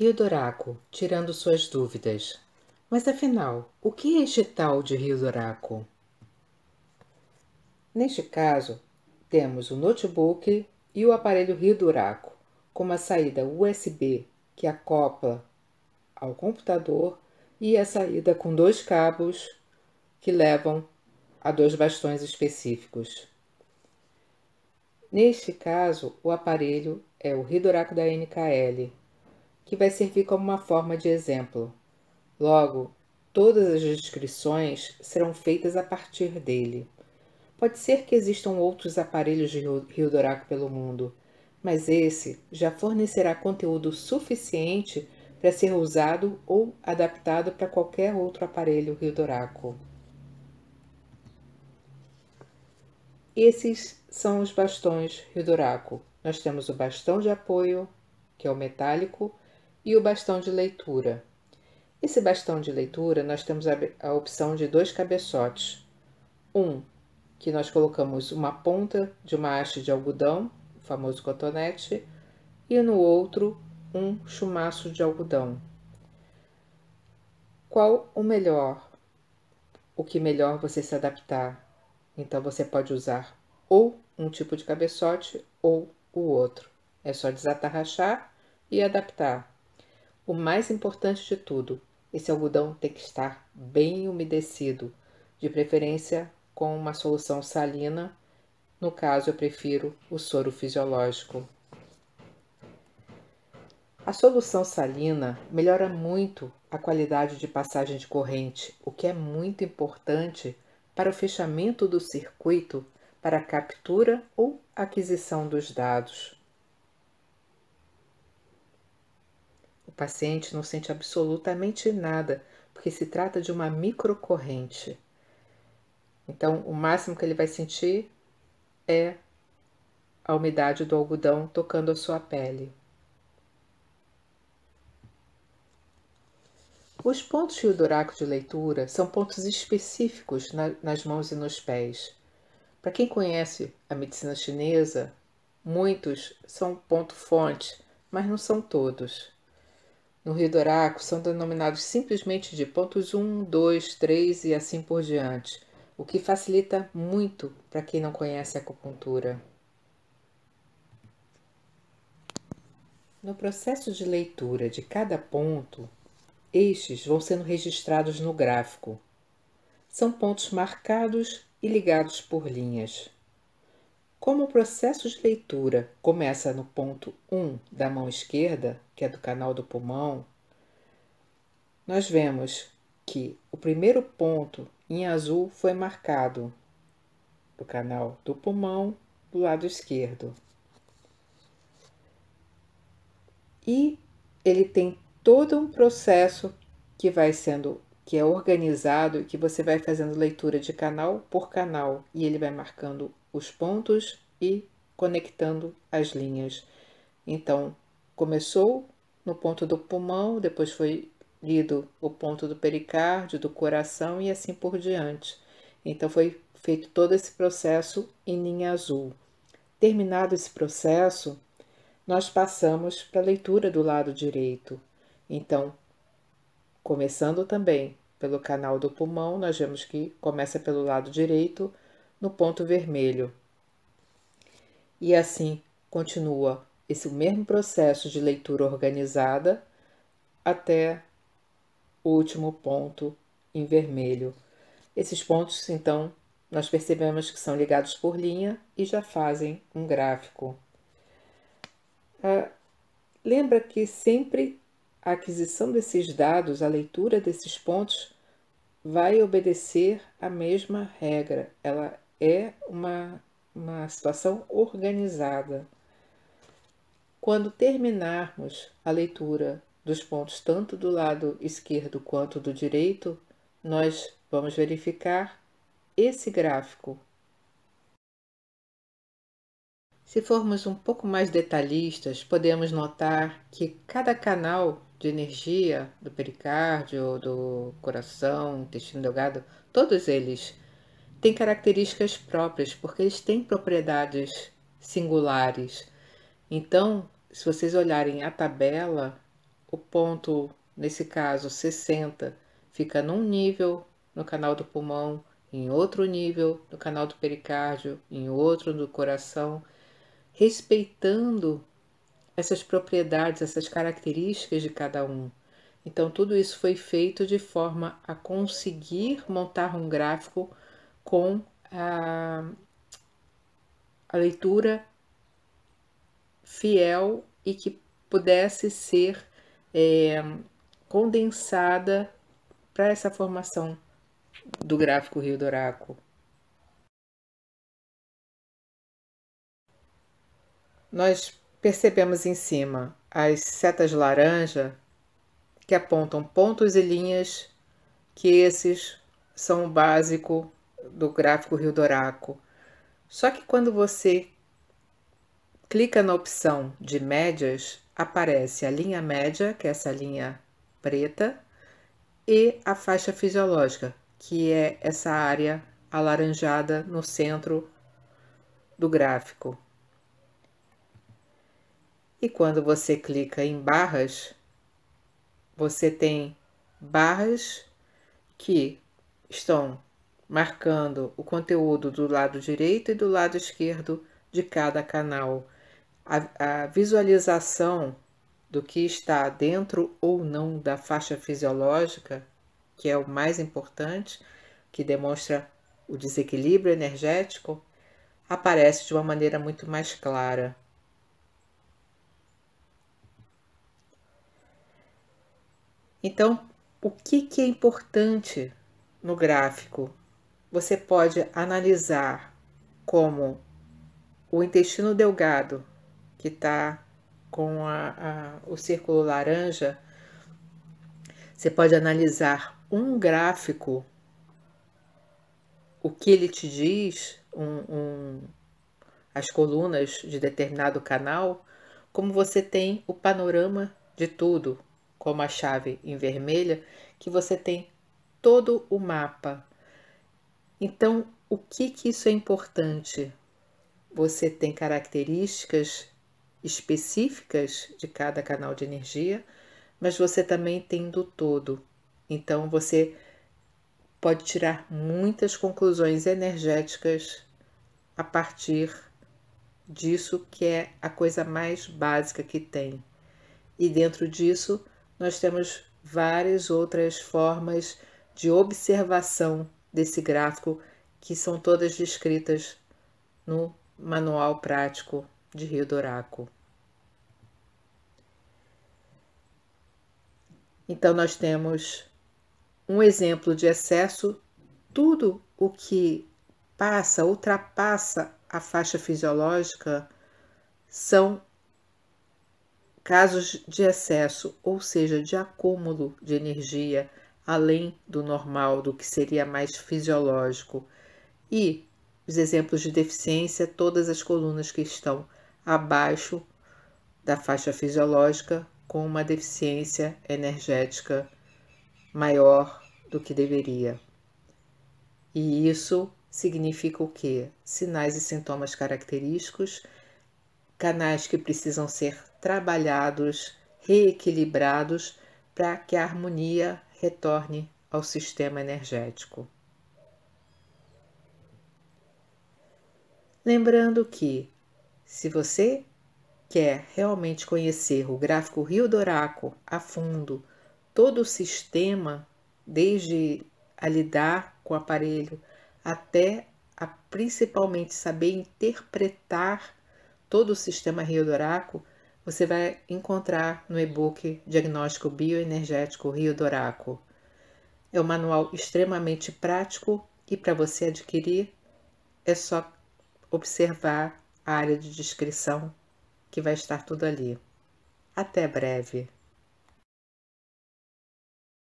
Rio Doraco, tirando suas dúvidas. Mas afinal, o que é este tal de Rio Doraco? Neste caso, temos o notebook e o aparelho Rio Doraco, com uma saída USB que acopla ao computador e a saída com dois cabos que levam a dois bastões específicos. Neste caso, o aparelho é o Ridoraco da NKL, que vai servir como uma forma de exemplo. Logo, todas as descrições serão feitas a partir dele. Pode ser que existam outros aparelhos de Hildorado pelo mundo, mas esse já fornecerá conteúdo suficiente para ser usado ou adaptado para qualquer outro aparelho Hildoraco. Esses são os bastões Hildoraco. Nós temos o bastão de apoio, que é o metálico, e o bastão de leitura. Esse bastão de leitura, nós temos a, a opção de dois cabeçotes. Um, que nós colocamos uma ponta de uma haste de algodão, o famoso cotonete, e no outro, um chumaço de algodão. Qual o melhor? O que melhor você se adaptar? Então, você pode usar ou um tipo de cabeçote ou o outro. É só desatarrachar e adaptar. O mais importante de tudo, esse algodão tem que estar bem umedecido, de preferência com uma solução salina. No caso, eu prefiro o soro fisiológico. A solução salina melhora muito a qualidade de passagem de corrente, o que é muito importante para o fechamento do circuito para a captura ou aquisição dos dados. O paciente não sente absolutamente nada, porque se trata de uma microcorrente. Então, o máximo que ele vai sentir é a umidade do algodão tocando a sua pele. Os pontos o duraco de leitura são pontos específicos na, nas mãos e nos pés. Para quem conhece a medicina chinesa, muitos são ponto-fonte, mas não são todos no Rio Doraco são denominados simplesmente de pontos 1, 2, 3 e assim por diante, o que facilita muito para quem não conhece a acupuntura. No processo de leitura de cada ponto, estes vão sendo registrados no gráfico. São pontos marcados e ligados por linhas. Como o processo de leitura começa no ponto 1 da mão esquerda, que é do canal do pulmão, nós vemos que o primeiro ponto em azul foi marcado do canal do pulmão do lado esquerdo. E ele tem todo um processo que vai sendo que é organizado e que você vai fazendo leitura de canal por canal e ele vai marcando os pontos e conectando as linhas. Então, começou no ponto do pulmão, depois foi lido o ponto do pericárdio, do coração e assim por diante. Então, foi feito todo esse processo em linha azul. Terminado esse processo, nós passamos para a leitura do lado direito. Então, começando também pelo canal do pulmão, nós vemos que começa pelo lado direito, no ponto vermelho. E assim continua esse mesmo processo de leitura organizada até o último ponto em vermelho. Esses pontos, então, nós percebemos que são ligados por linha e já fazem um gráfico. Ah, lembra que sempre a aquisição desses dados, a leitura desses pontos, vai obedecer a mesma regra. Ela é uma, uma situação organizada. Quando terminarmos a leitura dos pontos tanto do lado esquerdo quanto do direito, nós vamos verificar esse gráfico. Se formos um pouco mais detalhistas, podemos notar que cada canal de energia do pericárdio, do coração, intestino delgado, todos eles têm características próprias, porque eles têm propriedades singulares. Então, se vocês olharem a tabela, o ponto, nesse caso 60, fica num nível no canal do pulmão, em outro nível no canal do pericárdio, em outro no coração, respeitando essas propriedades, essas características de cada um. Então, tudo isso foi feito de forma a conseguir montar um gráfico com a, a leitura fiel e que pudesse ser é, condensada para essa formação do gráfico Rio do Oráculo. Nós percebemos em cima as setas laranja que apontam pontos e linhas, que esses são o básico do gráfico Rio Doraco. Só que quando você clica na opção de médias, aparece a linha média, que é essa linha preta, e a faixa fisiológica, que é essa área alaranjada no centro do gráfico. E quando você clica em barras, você tem barras que estão marcando o conteúdo do lado direito e do lado esquerdo de cada canal. A, a visualização do que está dentro ou não da faixa fisiológica, que é o mais importante, que demonstra o desequilíbrio energético, aparece de uma maneira muito mais clara. Então, o que, que é importante no gráfico? você pode analisar como o intestino delgado, que está com a, a, o círculo laranja, você pode analisar um gráfico, o que ele te diz, um, um, as colunas de determinado canal, como você tem o panorama de tudo, como a chave em vermelha, que você tem todo o mapa então, o que que isso é importante? Você tem características específicas de cada canal de energia, mas você também tem do todo. Então, você pode tirar muitas conclusões energéticas a partir disso, que é a coisa mais básica que tem. E dentro disso, nós temos várias outras formas de observação desse gráfico que são todas descritas no Manual Prático de Rio Doraco. Então, nós temos um exemplo de excesso, tudo o que passa, ultrapassa a faixa fisiológica são casos de excesso, ou seja, de acúmulo de energia além do normal, do que seria mais fisiológico, e os exemplos de deficiência, todas as colunas que estão abaixo da faixa fisiológica com uma deficiência energética maior do que deveria. E isso significa o quê? Sinais e sintomas característicos, canais que precisam ser trabalhados, reequilibrados para que a harmonia retorne ao sistema energético. Lembrando que, se você quer realmente conhecer o gráfico Rio Doraco a fundo, todo o sistema, desde a lidar com o aparelho até a principalmente saber interpretar todo o sistema Rio Doraco, você vai encontrar no e-book Diagnóstico Bioenergético Rio Doraco. É um manual extremamente prático e para você adquirir é só observar a área de descrição que vai estar tudo ali. Até breve!